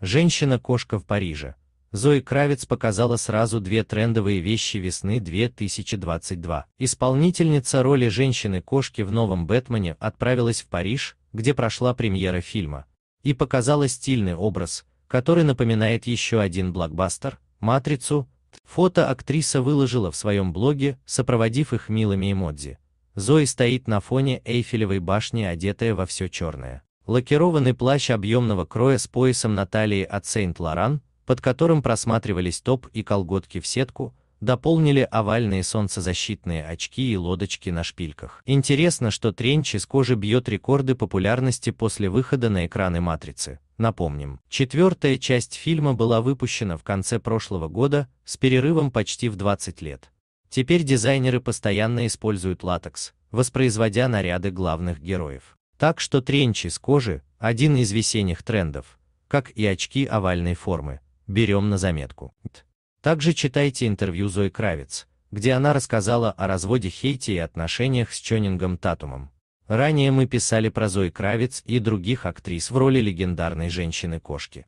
Женщина-кошка в Париже. Зои Кравец показала сразу две трендовые вещи весны 2022. Исполнительница роли женщины-кошки в новом Бэтмене отправилась в Париж, где прошла премьера фильма, и показала стильный образ, который напоминает еще один блокбастер «Матрицу». Фото актриса выложила в своем блоге, сопроводив их милыми эмодзи. Зои стоит на фоне Эйфелевой башни, одетая во все черное. Лакированный плащ объемного кроя с поясом на талии от Saint Laurent, под которым просматривались топ и колготки в сетку, дополнили овальные солнцезащитные очки и лодочки на шпильках. Интересно, что тренч из кожи бьет рекорды популярности после выхода на экраны «Матрицы». Напомним, четвертая часть фильма была выпущена в конце прошлого года, с перерывом почти в 20 лет. Теперь дизайнеры постоянно используют латекс, воспроизводя наряды главных героев. Так что тренчи с кожи – один из весенних трендов, как и очки овальной формы. Берем на заметку. Также читайте интервью Зои Кравец, где она рассказала о разводе Хейти и отношениях с Чонингом Татумом. Ранее мы писали про Зои Кравец и других актрис в роли легендарной женщины-кошки.